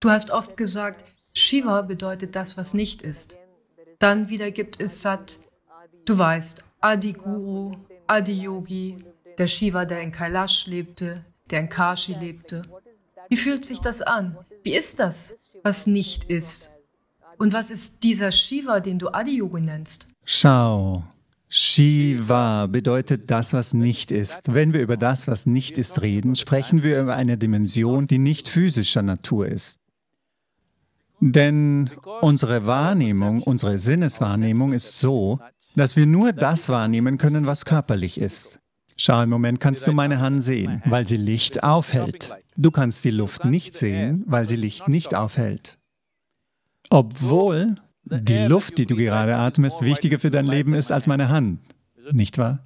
Du hast oft gesagt, Shiva bedeutet das, was nicht ist. Dann wieder gibt es Sat, du weißt, Adi Guru, Adi Yogi, der Shiva, der in Kailash lebte, der in Kashi lebte. Wie fühlt sich das an? Wie ist das, was nicht ist? Und was ist dieser Shiva, den du Adi Yogi nennst? Schau, Shiva bedeutet das, was nicht ist. Wenn wir über das, was nicht ist, reden, sprechen wir über eine Dimension, die nicht physischer Natur ist. Denn unsere Wahrnehmung, unsere Sinneswahrnehmung ist so, dass wir nur das wahrnehmen können, was körperlich ist. Schau, im Moment kannst du meine Hand sehen, weil sie Licht aufhält. Du kannst die Luft nicht sehen, weil sie Licht nicht aufhält. Obwohl die Luft, die du gerade atmest, wichtiger für dein Leben ist als meine Hand. Nicht wahr?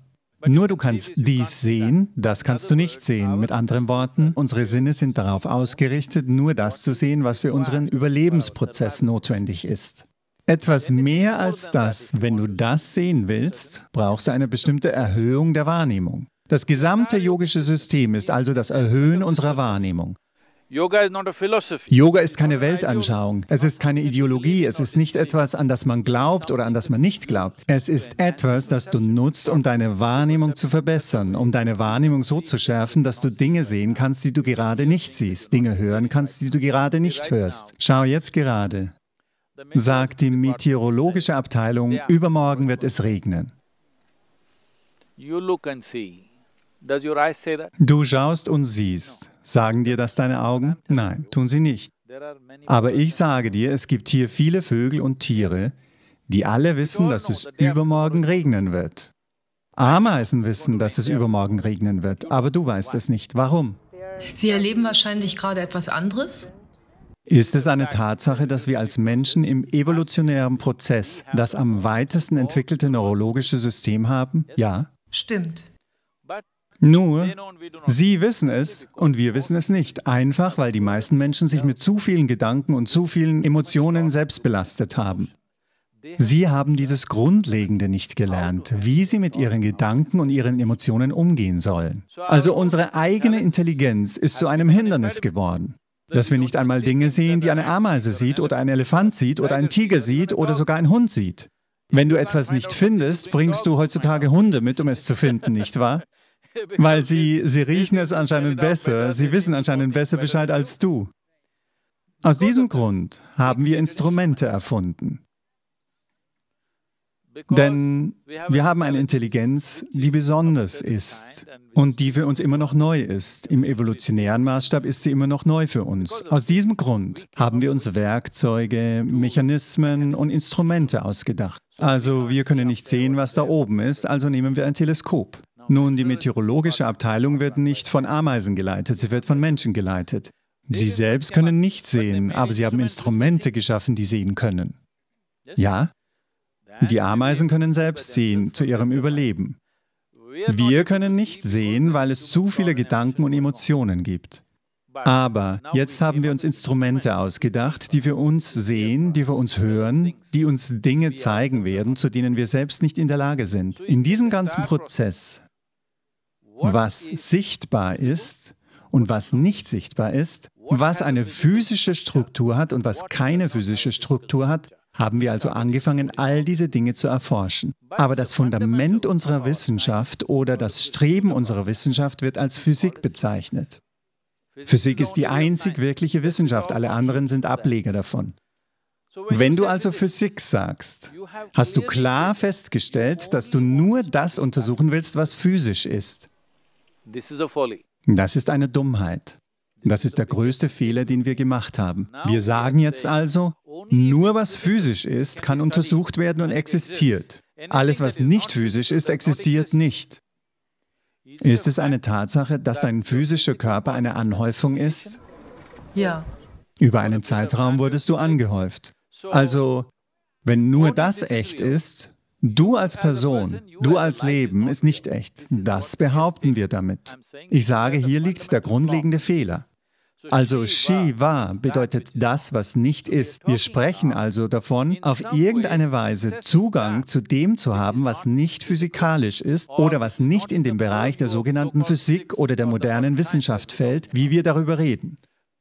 Nur du kannst dies sehen, das kannst du nicht sehen. Mit anderen Worten, unsere Sinne sind darauf ausgerichtet, nur das zu sehen, was für unseren Überlebensprozess notwendig ist. Etwas mehr als das, wenn du das sehen willst, brauchst du eine bestimmte Erhöhung der Wahrnehmung. Das gesamte yogische System ist also das Erhöhen unserer Wahrnehmung. Yoga ist keine Weltanschauung, es ist keine Ideologie, es ist nicht etwas, an das man glaubt oder an das man nicht glaubt. Es ist etwas, das du nutzt, um deine Wahrnehmung zu verbessern, um deine Wahrnehmung so zu schärfen, dass du Dinge sehen kannst, die du gerade nicht siehst, Dinge hören kannst, die du gerade nicht hörst. Schau jetzt gerade, sagt die meteorologische Abteilung, übermorgen wird es regnen. You look and see. Du schaust und siehst. Sagen dir das deine Augen? Nein, tun sie nicht. Aber ich sage dir, es gibt hier viele Vögel und Tiere, die alle wissen, dass es übermorgen regnen wird. Ameisen wissen, dass es übermorgen regnen wird, aber du weißt es nicht. Warum? Sie erleben wahrscheinlich gerade etwas anderes. Ist es eine Tatsache, dass wir als Menschen im evolutionären Prozess das am weitesten entwickelte neurologische System haben? Ja. Stimmt. Nur, sie wissen es und wir wissen es nicht, einfach weil die meisten Menschen sich mit zu vielen Gedanken und zu vielen Emotionen selbst belastet haben. Sie haben dieses Grundlegende nicht gelernt, wie sie mit ihren Gedanken und ihren Emotionen umgehen sollen. Also unsere eigene Intelligenz ist zu einem Hindernis geworden. Dass wir nicht einmal Dinge sehen, die eine Ameise sieht oder ein Elefant sieht oder ein Tiger sieht oder sogar ein Hund sieht. Wenn du etwas nicht findest, bringst du heutzutage Hunde mit, um es zu finden, nicht wahr? Weil sie, sie riechen es anscheinend genau besser, sie wissen anscheinend besser Bescheid als du. Aus diesem Grund haben wir Instrumente erfunden. Denn wir haben eine Intelligenz, die besonders ist und die für uns immer noch neu ist. Im evolutionären Maßstab ist sie immer noch neu für uns. Aus diesem Grund haben wir uns Werkzeuge, Mechanismen und Instrumente ausgedacht. Also wir können nicht sehen, was da oben ist, also nehmen wir ein Teleskop. Nun, die meteorologische Abteilung wird nicht von Ameisen geleitet, sie wird von Menschen geleitet. Sie selbst können nicht sehen, aber sie haben Instrumente geschaffen, die sehen können. Ja? Die Ameisen können selbst sehen, zu ihrem Überleben. Wir können nicht sehen, weil es zu viele Gedanken und Emotionen gibt. Aber jetzt haben wir uns Instrumente ausgedacht, die wir uns sehen, die wir uns hören, die uns Dinge zeigen werden, zu denen wir selbst nicht in der Lage sind. In diesem ganzen Prozess was sichtbar ist und was nicht sichtbar ist, was eine physische Struktur hat und was keine physische Struktur hat, haben wir also angefangen, all diese Dinge zu erforschen. Aber das Fundament unserer Wissenschaft oder das Streben unserer Wissenschaft wird als Physik bezeichnet. Physik ist die einzig wirkliche Wissenschaft, alle anderen sind Ableger davon. Wenn du also Physik sagst, hast du klar festgestellt, dass du nur das untersuchen willst, was physisch ist. Das ist eine Dummheit. Das ist der größte Fehler, den wir gemacht haben. Wir sagen jetzt also, nur was physisch ist, kann untersucht werden und existiert. Alles, was nicht physisch ist, existiert nicht. Ist es eine Tatsache, dass dein physischer Körper eine Anhäufung ist? Ja. Über einen Zeitraum wurdest du angehäuft. Also, wenn nur das echt ist, Du als Person, du als Leben ist nicht echt. Das behaupten wir damit. Ich sage, hier liegt der grundlegende Fehler. Also Shiva bedeutet das, was nicht ist. Wir sprechen also davon, auf irgendeine Weise Zugang zu dem zu haben, was nicht physikalisch ist oder was nicht in den Bereich der sogenannten Physik oder der modernen Wissenschaft fällt, wie wir darüber reden.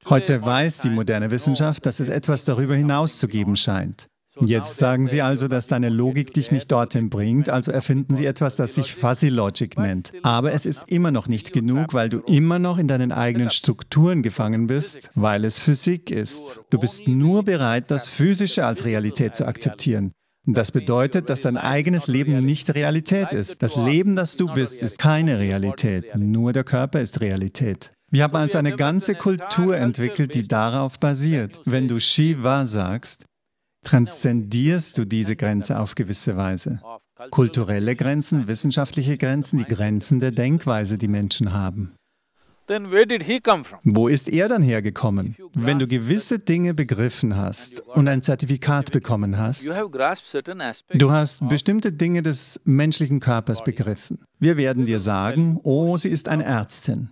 Heute weiß die moderne Wissenschaft, dass es etwas darüber hinaus zu geben scheint. Jetzt sagen Sie also, dass deine Logik dich nicht dorthin bringt, also erfinden Sie etwas, das sich Fuzzy Logic nennt. Aber es ist immer noch nicht genug, weil du immer noch in deinen eigenen Strukturen gefangen bist, weil es Physik ist. Du bist nur bereit, das Physische als Realität zu akzeptieren. Das bedeutet, dass dein eigenes Leben nicht Realität ist. Das Leben, das du bist, ist keine Realität. Nur der Körper ist Realität. Wir haben also eine ganze Kultur entwickelt, die darauf basiert. Wenn du Shiva sagst, Transzendierst du diese Grenze auf gewisse Weise? Kulturelle Grenzen, wissenschaftliche Grenzen, die Grenzen der Denkweise, die Menschen haben. Wo ist er dann hergekommen? Wenn du gewisse Dinge begriffen hast und ein Zertifikat bekommen hast, du hast bestimmte Dinge des menschlichen Körpers begriffen. Wir werden dir sagen, oh, sie ist eine Ärztin.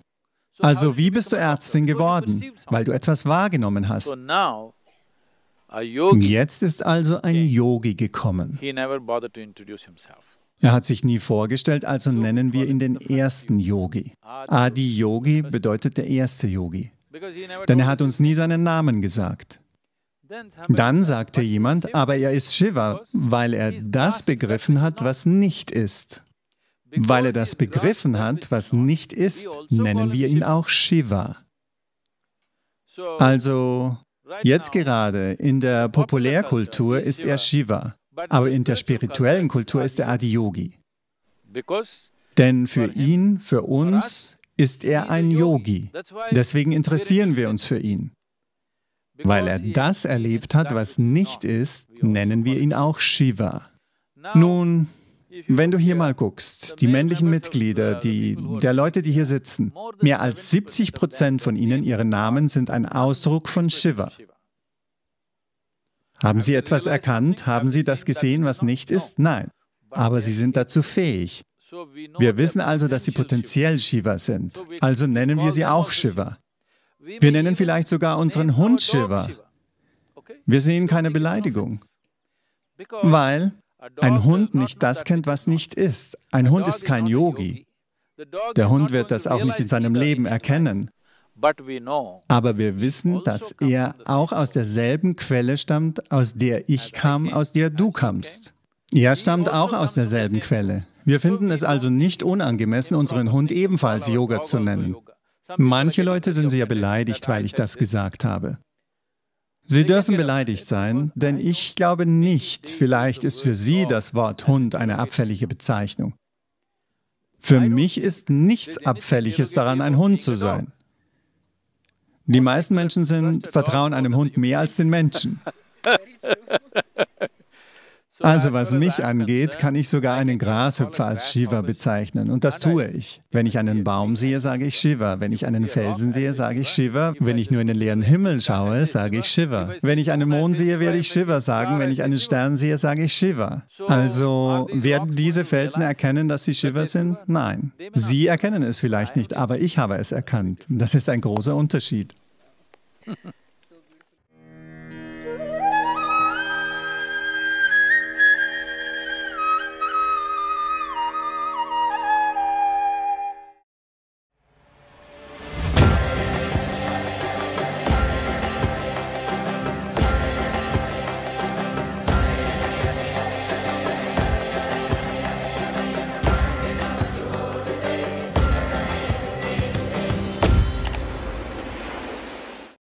Also wie bist du Ärztin geworden? Weil du etwas wahrgenommen hast. Jetzt ist also ein Yogi gekommen. Er hat sich nie vorgestellt, also nennen wir ihn den ersten Yogi. Adi Yogi bedeutet der erste Yogi. Denn er hat uns nie seinen Namen gesagt. Dann sagte jemand, aber er ist Shiva, weil er das begriffen hat, was nicht ist. Weil er das begriffen hat, was nicht ist, also nennen wir ihn auch Shiva. Also Jetzt gerade in der Populärkultur ist er Shiva, aber in der spirituellen Kultur ist er Adiyogi. Denn für ihn, für uns, ist er ein Yogi. Deswegen interessieren wir uns für ihn. Weil er das erlebt hat, was nicht ist, nennen wir ihn auch Shiva. Nun, wenn du hier mal guckst, die männlichen Mitglieder, uh, die, der Leute, die hier sitzen, mehr als 70 Prozent von ihnen, ihre Namen sind ein Ausdruck von Shiva. Haben sie etwas erkannt? Haben sie das gesehen, was nicht ist? Nein. Aber sie sind dazu fähig. Wir wissen also, dass sie potenziell Shiva sind. Also nennen wir sie auch Shiva. Wir nennen vielleicht sogar unseren Hund Shiva. Wir sehen keine Beleidigung. Weil ein Hund nicht das kennt, was nicht ist. Ein Hund ist kein Yogi. Der Hund wird das auch nicht in seinem Leben erkennen. Aber wir wissen, dass er auch aus derselben Quelle stammt, aus der ich kam, aus der du kamst. Er stammt auch aus derselben Quelle. Wir finden es also nicht unangemessen, unseren Hund ebenfalls Yoga zu nennen. Manche Leute sind sehr beleidigt, weil ich das gesagt habe. Sie dürfen beleidigt sein, denn ich glaube nicht, vielleicht ist für Sie das Wort Hund eine abfällige Bezeichnung. Für mich ist nichts Abfälliges daran, ein Hund zu sein. Die meisten Menschen sind, vertrauen einem Hund mehr als den Menschen. Also was mich angeht, kann ich sogar einen Grashüpfer als Shiva bezeichnen. Und das tue ich. Wenn ich einen Baum sehe, sage ich Shiva. Wenn ich einen Felsen sehe, sage ich Shiva. Wenn ich nur in den leeren Himmel schaue, sage ich Shiva. Wenn ich einen Mond sehe, werde ich Shiva sagen. Wenn ich einen Stern sehe, sage ich Shiva. Also werden diese Felsen erkennen, dass sie Shiva sind? Nein. Sie erkennen es vielleicht nicht, aber ich habe es erkannt. Das ist ein großer Unterschied.